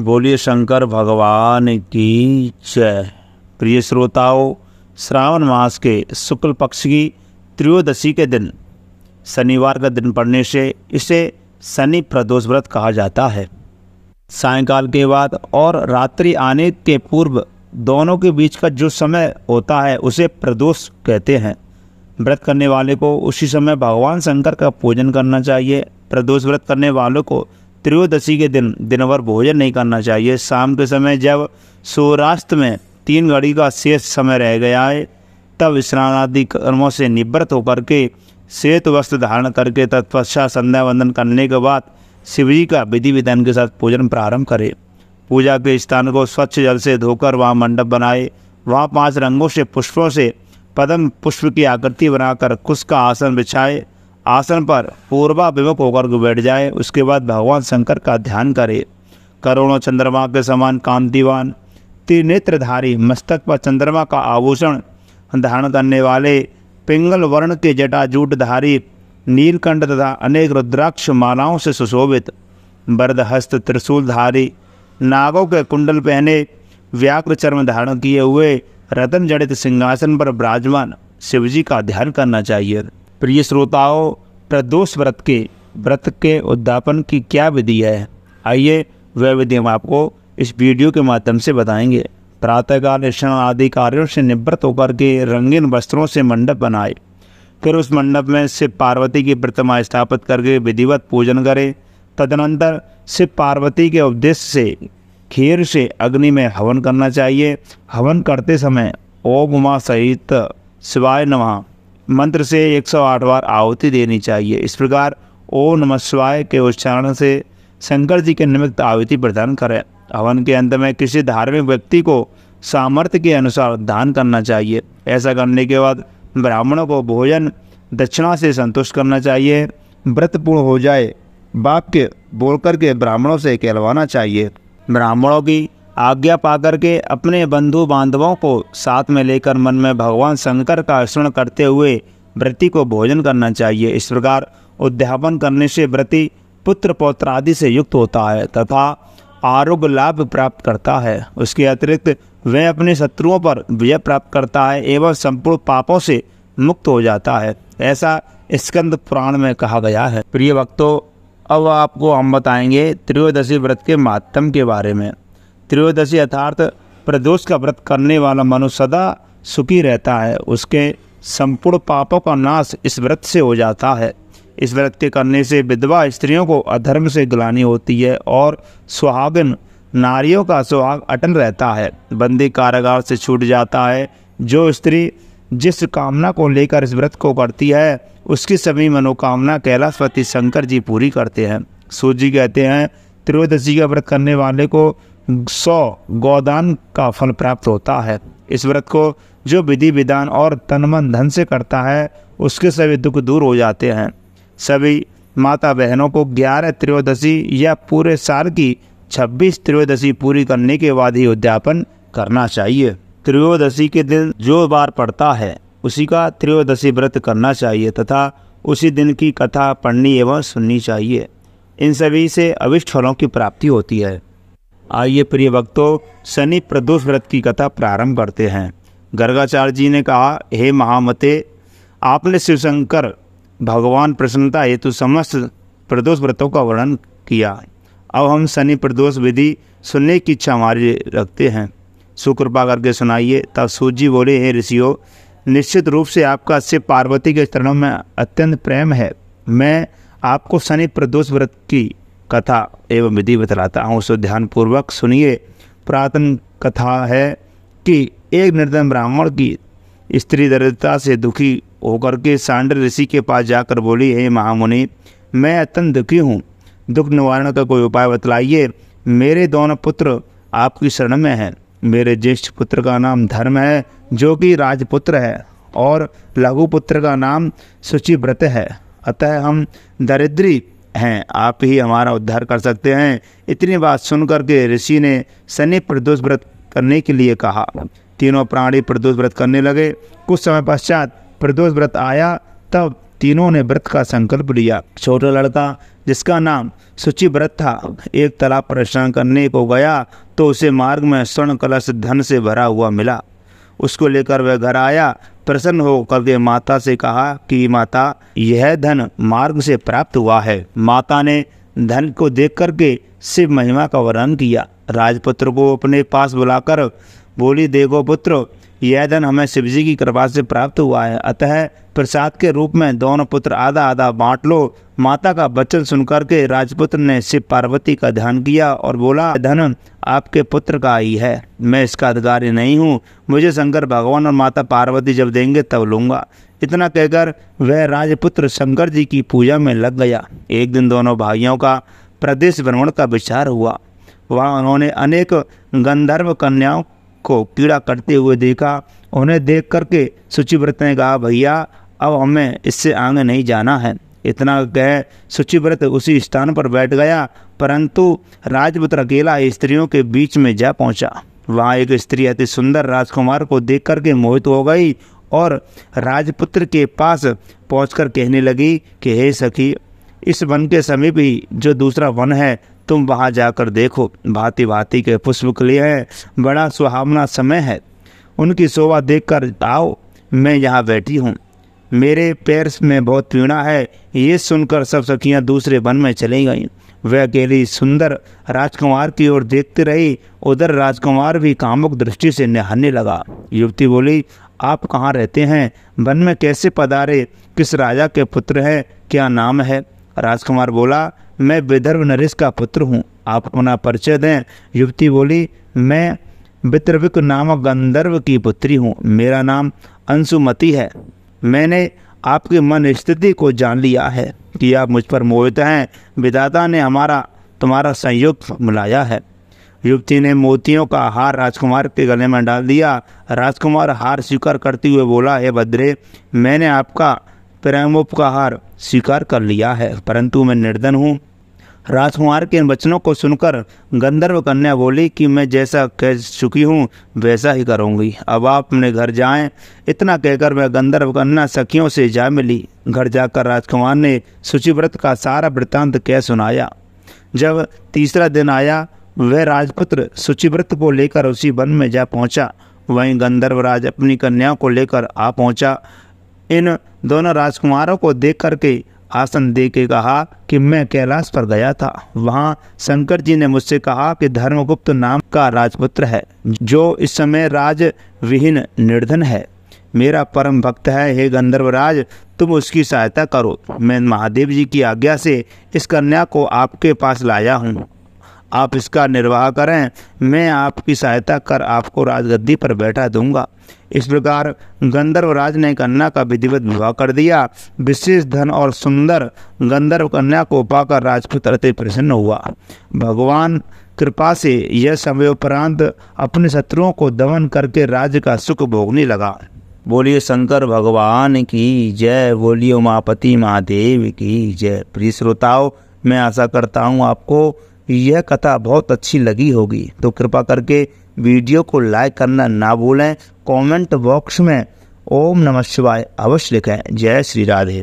बोलिए शंकर भगवान की जय प्रिय श्रोताओं श्रावण मास के शुक्ल पक्ष की त्रयोदशी के दिन शनिवार का दिन पड़ने से इसे शनि प्रदोष व्रत कहा जाता है सायंकाल के बाद और रात्रि आने के पूर्व दोनों के बीच का जो समय होता है उसे प्रदोष कहते हैं व्रत करने वाले को उसी समय भगवान शंकर का पूजन करना चाहिए प्रदोष व्रत करने वालों को त्रयोदशी के दिन दिन भर भोजन नहीं करना चाहिए शाम के समय जब सूर्यास्त में तीन घड़ी का शेष समय रह गया है तब स्नान आदि कर्मों से निवृत्त होकर के श्वेत वस्त्र धारण करके तत्पश्चात संध्या वंदन करने के बाद शिवजी का विधि विधान के साथ पूजन प्रारंभ करें पूजा के स्थान को स्वच्छ जल से धोकर वहाँ मंडप बनाए वहाँ पांच रंगों से पुष्पों से पद्म पुष्प की आकृति बनाकर कुश का आसन बिछाए आसन पर पूर्वाभिमुख होकर बैठ जाए उसके बाद भगवान शंकर का ध्यान करे करोड़ों चंद्रमा के समान कांतिवान त्रिनेत्रधारी मस्तक पर चंद्रमा का आभूषण धारण करने वाले पिंगल वर्ण के जटाजूटधारी नीलकंठ तथा अनेक रुद्राक्ष मालाओं से सुशोभित बर्दहस्त त्रिशूलधारी नागों के कुंडल पहने व्याक्र चर्म धारण किए हुए रतन जड़ित सिंहासन पर विराजमान शिवजी का ध्यान करना चाहिए प्रिय श्रोताओं प्रदोष व्रत के व्रत के उद्यापन की क्या विधि है आइए वह विधि हम आपको इस वीडियो के माध्यम से बताएंगे प्रातःकाल स्नान आदि कार्यों से निवृत्त होकर के रंगीन वस्त्रों से मंडप बनाए फिर उस मंडप में शिव पार्वती की प्रतिमा स्थापित करके विधिवत पूजन करें तदनंतर शिव पार्वती के उपदेश से खीर से अग्नि में हवन करना चाहिए हवन करते समय ओम उमा सहित शिवाय नमः मंत्र से 108 बार आहुति देनी चाहिए इस प्रकार ओ नम स्वाय के उच्चारण से शंकर जी के निमित्त आहुति प्रदान करें हवन के अंत में किसी धार्मिक व्यक्ति को सामर्थ्य के अनुसार दान करना चाहिए ऐसा करने के बाद ब्राह्मणों को भोजन दक्षिणा से संतुष्ट करना चाहिए व्रत पूर्ण हो जाए बाप के बोलकर के ब्राह्मणों से कहलवाना चाहिए ब्राह्मणों की आज्ञा पाकर के अपने बंधु बांधवों को साथ में लेकर मन में भगवान शंकर का स्मरण करते हुए व्रति को भोजन करना चाहिए इस प्रकार उद्यापन करने से व्रति पुत्र पौत्र आदि से युक्त होता है तथा आरोग्य लाभ प्राप्त करता है उसके अतिरिक्त वह अपने शत्रुओं पर विजय प्राप्त करता है एवं संपूर्ण पापों से मुक्त हो जाता है ऐसा स्कंद पुराण में कहा गया है प्रिय भक्तों अब आपको हम बताएंगे त्रयोदशी व्रत के माध्यम के बारे में त्रयोदशी अर्थार्थ प्रदोष का व्रत करने वाला मनुष्य सदा सुखी रहता है उसके संपूर्ण पापों का नाश इस व्रत से हो जाता है इस व्रत के करने से विधवा स्त्रियों को अधर्म से ग्लानी होती है और सुहागन नारियों का सुहाग अटल रहता है बंदी कारागार से छूट जाता है जो स्त्री जिस कामना को लेकर इस व्रत को करती है उसकी सभी मनोकामना कैलाशपति शंकर जी पूरी करते हैं सूर्य जी कहते हैं त्रयोदशी का व्रत करने वाले को सौ गोदान का फल प्राप्त होता है इस व्रत को जो विधि विधान और तनमन धन से करता है उसके सभी दुख दूर हो जाते हैं सभी माता बहनों को ग्यारह त्रयोदशी या पूरे साल की छब्बीस त्रयोदशी पूरी करने के बाद ही उद्यापन करना चाहिए त्रयोदशी के दिन जो बार पड़ता है उसी का त्रयोदशी व्रत करना चाहिए तथा उसी दिन की कथा पढ़नी एवं सुननी चाहिए इन सभी से अविष्ट फलों की प्राप्ति होती है आइए प्रिय भक्तों शनि प्रदोष व्रत की कथा प्रारंभ करते हैं गर्गाचार्य जी ने कहा हे महामते आपने शिवशंकर भगवान प्रसन्नता हेतु समस्त प्रदोष व्रतों का वर्णन किया अब हम शनि प्रदोष विधि सुनने की इच्छा हमारी रखते हैं सुकृपा करके सुनाइए तब सूजी बोले हे ऋषियों निश्चित रूप से आपका शिव पार्वती के चरणों में अत्यंत प्रेम है मैं आपको शनि प्रदोष व्रत की कथा एवं विधि बतलाता हूँ उसे ध्यानपूर्वक सुनिए पुरातन कथा है कि एक निर्धन ब्राह्मण की स्त्री दरिद्रता से दुखी होकर के सांड ऋषि के पास जाकर बोली हे महामुनि मैं अत्यंत दुखी हूँ दुख निवारण का कोई उपाय बतलाइए मेरे दोनों पुत्र आपकी शरण में हैं मेरे ज्येष्ठ पुत्र का नाम धर्म है जो कि राजपुत्र है और लघु पुत्र का नाम सुचिव्रत है अतः हम दरिद्री हैं आप ही हमारा उद्धार कर सकते हैं इतनी बात सुन के ऋषि ने शनि प्रदोष व्रत करने के लिए कहा तीनों प्राणी प्रदोष व्रत करने लगे कुछ समय पश्चात प्रदोष व्रत आया तब तीनों ने व्रत का संकल्प लिया छोटा लड़का जिसका नाम सुचि व्रत था एक तालाब पर स्नान करने को गया तो उसे मार्ग में स्वर्ण कलश धन से भरा हुआ मिला उसको लेकर वह घर आया प्रसन्न होकर के माता से कहा कि माता यह धन मार्ग से प्राप्त हुआ है माता ने धन को देख करके शिव महिमा का वर्णन किया राजपुत्र को अपने पास बुलाकर बोली देखो पुत्र यह धन हमें शिवजी की कृपा से प्राप्त हुआ है अतः प्रसाद के रूप में दोनों पुत्र आधा आधा बांट लो माता का वचन सुनकर के राजपुत्र ने शिव पार्वती का ध्यान किया और बोला धन आपके पुत्र का ही है मैं इसका अधिकारी नहीं हूँ मुझे शंकर भगवान और माता पार्वती जब देंगे तब लूँगा इतना कहकर वह राजपुत्र शंकर जी की पूजा में लग गया एक दिन दोनों भाइयों का प्रदेश भ्रमण का विचार हुआ वहाँ उन्होंने अनेक गंधर्व कन्याओं को कीड़ा करते हुए देखा उन्हें देख करके सूचीव्रत ने कहा भैया अब हमें इससे आगे नहीं जाना है इतना कह सूचीव्रत उसी स्थान पर बैठ गया परंतु राजपुत्र अकेला स्त्रियों के बीच में जा पहुंचा वहाँ एक स्त्री अति सुंदर राजकुमार को देख करके मोहित हो गई और राजपुत्र के पास पहुँच कहने लगी कि हे सखी इस वन के समीप ही जो दूसरा वन है तुम वहाँ जाकर देखो भांति भांति के पुष्प खिले हैं बड़ा सुहावना समय है उनकी शोभा देखकर आओ मैं यहाँ बैठी हूँ मेरे पैर में बहुत पीड़ा है ये सुनकर सब सखियाँ दूसरे वन में चली गईं वह अकेली सुंदर राजकुमार की ओर देखती रही उधर राजकुमार भी कामुक दृष्टि से निहारने लगा युवती बोली आप कहाँ रहते हैं वन में कैसे पधारे किस राजा के पुत्र हैं क्या नाम है राजकुमार बोला मैं विदर्भ नरेश का पुत्र हूँ आप अपना परिचय दें युवती बोली मैं वित्रविक नामक गंधर्व की पुत्री हूँ मेरा नाम अंशुमती है मैंने आपकी मन स्थिति को जान लिया है कि आप मुझ पर मोहित हैं विदाता ने हमारा तुम्हारा संयोग मिलाया है युवती ने मोतियों का हार राजकुमार के गले में डाल दिया राजकुमार हार स्वीकार करते हुए बोला हे बद्रे मैंने आपका प्रेमोपकार स्वीकार कर लिया है परंतु मैं निर्धन हूँ राजकुमार के इन वचनों को सुनकर गंधर्व कन्या बोली कि मैं जैसा कह चुकी हूँ वैसा ही करूँगी अब आप अपने घर जाएं इतना कहकर मैं गंधर्व कन्या सखियों से जा मिली घर जाकर राजकुमार ने सूचीव्रत का सारा वृत्तांत कह सुनाया जब तीसरा दिन आया वह राजपुत्र सूचीव्रत को लेकर उसी वन में जा पहुँचा वहीं गंधर्व राज अपनी कन्याओं को लेकर आ पहुँचा इन दोनों राजकुमारों को देख करके आसन दे के कहा कि मैं कैलाश पर गया था वहाँ शंकर जी ने मुझसे कहा कि धर्मगुप्त नाम का राजपुत्र है जो इस समय राज विहीन निर्धन है मेरा परम भक्त है हे गंधर्वराज तुम उसकी सहायता करो मैं महादेव जी की आज्ञा से इस कन्या को आपके पास लाया हूँ आप इसका निर्वाह करें मैं आपकी सहायता कर आपको राजगद्दी पर बैठा दूंगा इस प्रकार गंधर्व राज ने कन्या का विधिवत विवाह कर दिया विशेष धन और सुंदर गंधर्व कन्या को पाकर राजपुत्र अति प्रसन्न हुआ भगवान कृपा से यह समय उपरांत अपने शत्रुओं को दमन करके राज्य का सुख भोगने लगा बोलिए शंकर भगवान की जय बोलिए उमापति महादेव की जय प्रिय श्रोताओं मैं आशा करता हूँ आपको यह कथा बहुत अच्छी लगी होगी तो कृपा करके वीडियो को लाइक करना ना भूलें कमेंट बॉक्स में ओम नमः शिवाय अवश्य लिखें जय श्री राधे